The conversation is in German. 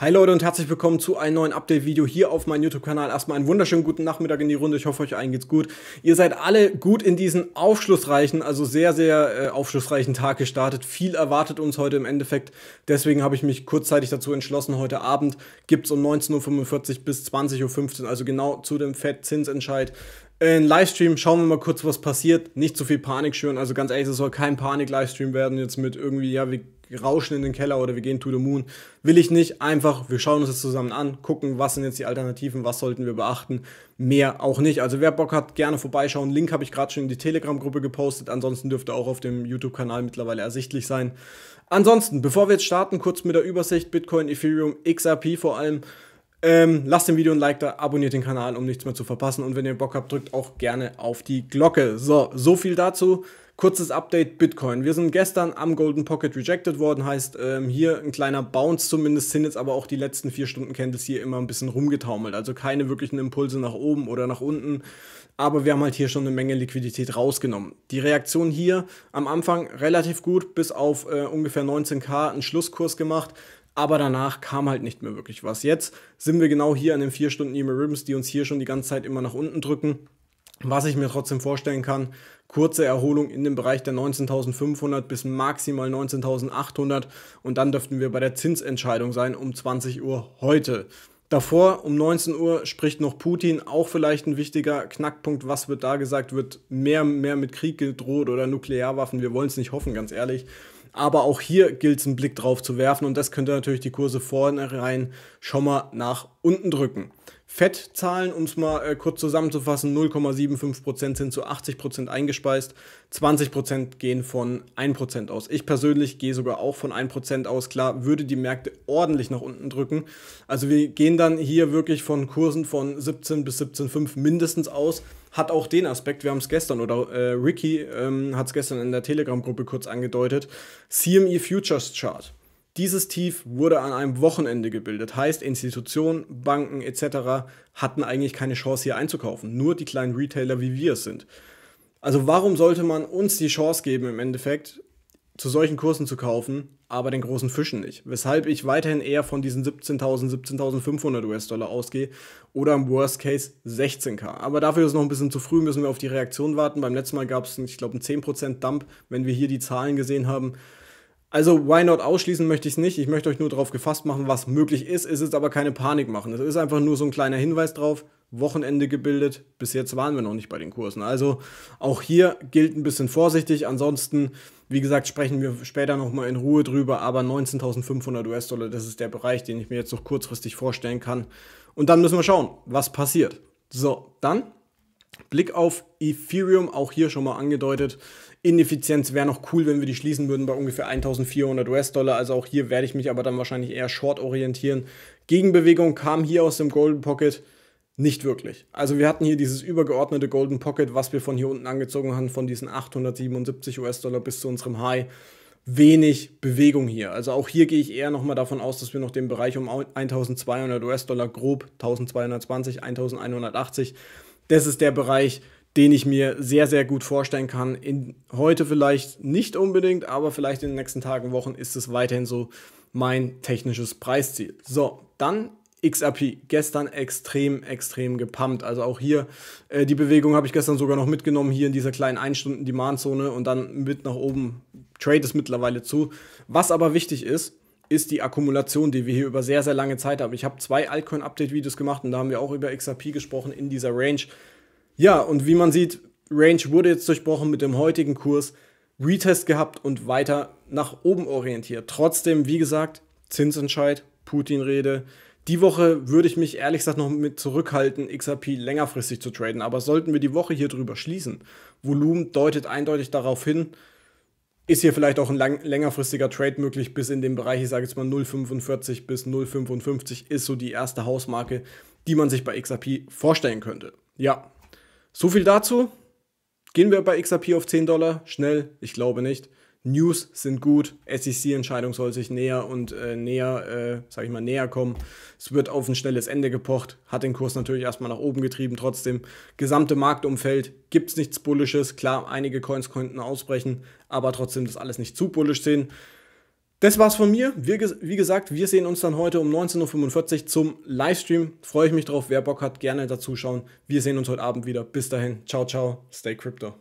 Hi Leute und herzlich willkommen zu einem neuen Update-Video hier auf meinem YouTube-Kanal. Erstmal einen wunderschönen guten Nachmittag in die Runde. Ich hoffe, euch allen geht's gut. Ihr seid alle gut in diesen aufschlussreichen, also sehr, sehr äh, aufschlussreichen Tag gestartet. Viel erwartet uns heute im Endeffekt. Deswegen habe ich mich kurzzeitig dazu entschlossen, heute Abend gibt's um 19.45 Uhr bis 20.15 Uhr, also genau zu dem FED-Zinsentscheid, äh, ein Livestream, schauen wir mal kurz, was passiert. Nicht zu viel Panik schüren. Also ganz ehrlich, es soll kein Panik-Livestream werden jetzt mit irgendwie, ja, wie rauschen in den Keller oder wir gehen to the moon. Will ich nicht. Einfach, wir schauen uns das zusammen an, gucken, was sind jetzt die Alternativen, was sollten wir beachten. Mehr auch nicht. Also wer Bock hat, gerne vorbeischauen. Link habe ich gerade schon in die Telegram-Gruppe gepostet. Ansonsten dürfte auch auf dem YouTube-Kanal mittlerweile ersichtlich sein. Ansonsten, bevor wir jetzt starten, kurz mit der Übersicht Bitcoin, Ethereum, XRP vor allem. Ähm, lasst dem Video ein Like da, abonniert den Kanal, um nichts mehr zu verpassen. Und wenn ihr Bock habt, drückt auch gerne auf die Glocke. So, so viel dazu. Kurzes Update Bitcoin. Wir sind gestern am Golden Pocket rejected worden, heißt ähm, hier ein kleiner Bounce zumindest, sind jetzt aber auch die letzten vier Stunden Candles hier immer ein bisschen rumgetaumelt. Also keine wirklichen Impulse nach oben oder nach unten, aber wir haben halt hier schon eine Menge Liquidität rausgenommen. Die Reaktion hier am Anfang relativ gut, bis auf äh, ungefähr 19k einen Schlusskurs gemacht aber danach kam halt nicht mehr wirklich was. Jetzt sind wir genau hier an den 4 Stunden E-Mail Ribbons, die uns hier schon die ganze Zeit immer nach unten drücken. Was ich mir trotzdem vorstellen kann, kurze Erholung in dem Bereich der 19.500 bis maximal 19.800 und dann dürften wir bei der Zinsentscheidung sein um 20 Uhr heute. Davor um 19 Uhr spricht noch Putin, auch vielleicht ein wichtiger Knackpunkt, was wird da gesagt, wird mehr mehr mit Krieg gedroht oder Nuklearwaffen, wir wollen es nicht hoffen, ganz ehrlich. Aber auch hier gilt es einen Blick drauf zu werfen und das könnte natürlich die Kurse vornherein schon mal nach unten drücken. Fettzahlen, um es mal äh, kurz zusammenzufassen, 0,75% sind zu 80% eingespeist, 20% gehen von 1% aus. Ich persönlich gehe sogar auch von 1% aus, klar, würde die Märkte ordentlich nach unten drücken. Also wir gehen dann hier wirklich von Kursen von 17 bis 17,5 mindestens aus. Hat auch den Aspekt, wir haben es gestern, oder äh, Ricky ähm, hat es gestern in der Telegram-Gruppe kurz angedeutet, CME Futures Chart. Dieses Tief wurde an einem Wochenende gebildet, heißt Institutionen, Banken etc. hatten eigentlich keine Chance hier einzukaufen, nur die kleinen Retailer, wie wir es sind. Also warum sollte man uns die Chance geben im Endeffekt, zu solchen Kursen zu kaufen, aber den großen Fischen nicht? Weshalb ich weiterhin eher von diesen 17.000, 17.500 US-Dollar ausgehe oder im Worst Case 16k. Aber dafür ist es noch ein bisschen zu früh, müssen wir auf die Reaktion warten. Beim letzten Mal gab es, ich glaube, einen 10% Dump, wenn wir hier die Zahlen gesehen haben. Also, why not ausschließen möchte ich es nicht. Ich möchte euch nur darauf gefasst machen, was möglich ist. Es ist aber keine Panik machen. Es ist einfach nur so ein kleiner Hinweis drauf. Wochenende gebildet. Bis jetzt waren wir noch nicht bei den Kursen. Also, auch hier gilt ein bisschen vorsichtig. Ansonsten, wie gesagt, sprechen wir später nochmal in Ruhe drüber. Aber 19.500 US-Dollar, das ist der Bereich, den ich mir jetzt noch kurzfristig vorstellen kann. Und dann müssen wir schauen, was passiert. So, dann Blick auf Ethereum, auch hier schon mal angedeutet. Ineffizienz wäre noch cool, wenn wir die schließen würden bei ungefähr 1400 US-Dollar. Also auch hier werde ich mich aber dann wahrscheinlich eher short orientieren. Gegenbewegung kam hier aus dem Golden Pocket. Nicht wirklich. Also wir hatten hier dieses übergeordnete Golden Pocket, was wir von hier unten angezogen haben, von diesen 877 US-Dollar bis zu unserem High. Wenig Bewegung hier. Also auch hier gehe ich eher nochmal davon aus, dass wir noch den Bereich um 1200 US-Dollar grob, 1220, 1180, das ist der Bereich, den ich mir sehr, sehr gut vorstellen kann. In, heute vielleicht nicht unbedingt, aber vielleicht in den nächsten Tagen, Wochen ist es weiterhin so mein technisches Preisziel. So, dann XRP. Gestern extrem, extrem gepumpt. Also auch hier, äh, die Bewegung habe ich gestern sogar noch mitgenommen, hier in dieser kleinen 1-Stunden-Demand-Zone und dann mit nach oben. Trade ist mittlerweile zu. Was aber wichtig ist, ist die Akkumulation, die wir hier über sehr, sehr lange Zeit haben. Ich habe zwei Altcoin-Update-Videos gemacht und da haben wir auch über XRP gesprochen in dieser Range. Ja, und wie man sieht, Range wurde jetzt durchbrochen mit dem heutigen Kurs, Retest gehabt und weiter nach oben orientiert. Trotzdem, wie gesagt, Zinsentscheid, Putin-Rede. Die Woche würde ich mich ehrlich gesagt noch mit zurückhalten, XRP längerfristig zu traden. Aber sollten wir die Woche hier drüber schließen, Volumen deutet eindeutig darauf hin, ist hier vielleicht auch ein lang, längerfristiger Trade möglich, bis in dem Bereich, ich sage jetzt mal 0,45 bis 0,55 ist so die erste Hausmarke, die man sich bei XRP vorstellen könnte. Ja, so viel dazu. Gehen wir bei XRP auf 10 Dollar? Schnell? Ich glaube nicht. News sind gut, SEC-Entscheidung soll sich näher und äh, näher, äh, sag ich mal, näher kommen. Es wird auf ein schnelles Ende gepocht, hat den Kurs natürlich erstmal nach oben getrieben, trotzdem. Gesamte Marktumfeld gibt es nichts Bullisches. Klar, einige Coins konnten ausbrechen, aber trotzdem das alles nicht zu bullisch sehen. Das war's von mir. Wir, wie gesagt, wir sehen uns dann heute um 19.45 Uhr zum Livestream. Freue ich mich drauf. Wer Bock hat, gerne dazuschauen. Wir sehen uns heute Abend wieder. Bis dahin. Ciao, ciao. Stay Crypto.